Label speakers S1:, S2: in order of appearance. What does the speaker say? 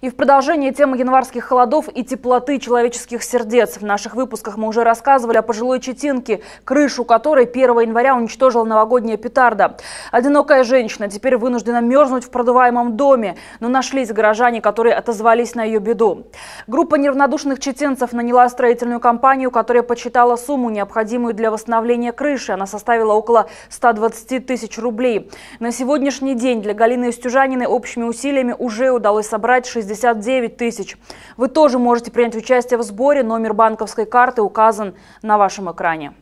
S1: И в продолжение темы январских холодов и теплоты человеческих сердец. В наших выпусках мы уже рассказывали о пожилой четинке, крышу которой 1 января уничтожила новогодняя петарда. Одинокая женщина теперь вынуждена мерзнуть в продуваемом доме, но нашлись горожане, которые отозвались на ее беду. Группа неравнодушных четинцев наняла строительную компанию, которая подсчитала сумму, необходимую для восстановления крыши. Она составила около 120 тысяч рублей. На сегодняшний день для Галины Стюжанины общими усилиями уже удалось собрать 60 69 тысяч. Вы тоже можете принять участие в сборе. Номер банковской карты указан на вашем экране.